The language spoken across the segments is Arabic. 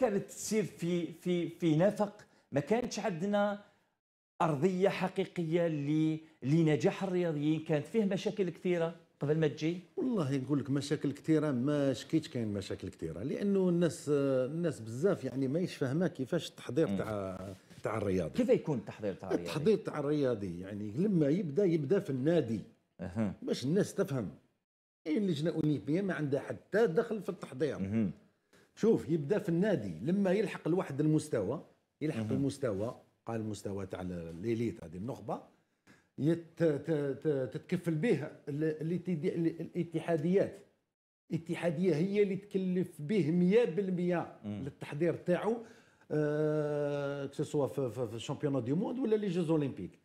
كانت تسير في في في نفق ما كانتش عندنا ارضيه حقيقيه لنجاح الرياضيين كانت فيه مشاكل كثيره قبل ما تجي والله نقول لك مشاكل كثيره ما شكيتش كاين مشاكل كثيره لانه الناس الناس بزاف يعني ماهيش فاهمه كيفاش التحضير تاع تاع الرياضي كيف يكون التحضير تاع الرياضي التحضير تاع الرياضي يعني لما يبدا يبدا في النادي باش الناس تفهم اللجنه أوليمبية ما عندها حتى دخل في التحضير شوف يبدا في النادي لما يلحق لواحد المستوى يلحق المستوى قال المستوى تاع الاليت هذه النخبه تتكفل به الاتحاديات الاتحاديه هي اللي تكلف به 100% للتحضير تاعو كسوا آه، في, في, في الشامبيون دي موند ولا لي جوز اولمبيك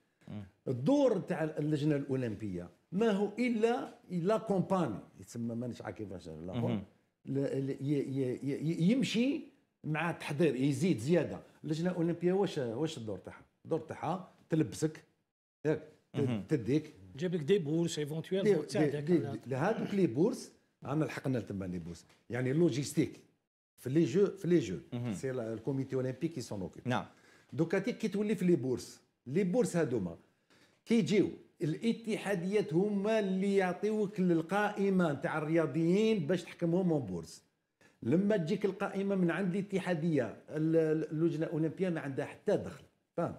الدور تاع اللجنه الاولمبيه ما هو الا لا كومباني يسمى مانيش عارف كيفاش يمشي مع التحضير يزيد زياده اللجنه الاولمبيه واش واش الدور تاعها الدور تاعها تلبسك ياك تديك جاب لك دي بورس ايفونتويل تساعدك هذوك لي بورس عمل حقنا تما لي بورس يعني لوجيستيك في لي جو في لي جو سي الكوميتي اولمبيك كي سون نعم دوكا كي تولي في لي بورس لي بورس هذوما كي يجيو الاتحاديات هما اللي يعطيوك القائمه نتاع الرياضيين باش تحكمهم اون بورس لما تجيك القائمه من عند الاتحاديه اللجنه الاولمبيه ما عندها حتى دخل فاهم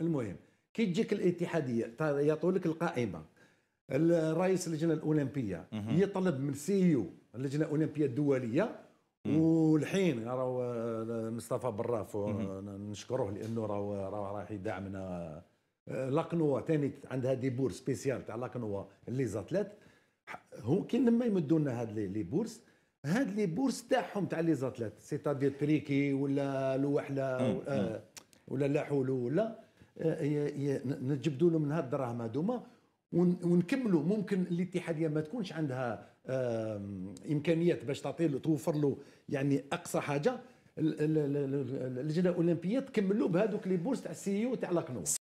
المهم كي تجيك الاتحاديه يعطولك القائمه الرئيس اللجنه الاولمبيه يطلب من سيو اللجنه الاولمبيه الدوليه والحين راهو آه، مصطفى براف نشكروه لانه راهو راهو راح يدعمنا لاكنوا ثاني عندها دي بور سبيسيال تاع لاكنوا لي زاتليت هو كي لما يمدوا لنا هاد لي بورس هاد لي بورس تاعهم تاع لي زاتليت سيتادير تريكي ولا لوحله ولا, آه، ولا لا حول ولا آه، نجبدوا له من هاد الدراهم هذوما ونكملوا ممكن الاتحاديه ما تكونش عندها امكانيات باش تعطي له توفر له يعني اقصى حاجه اللجنه الاولمبيه تكملوا بهذوك لي بورس تاع السي او تاع لاكنو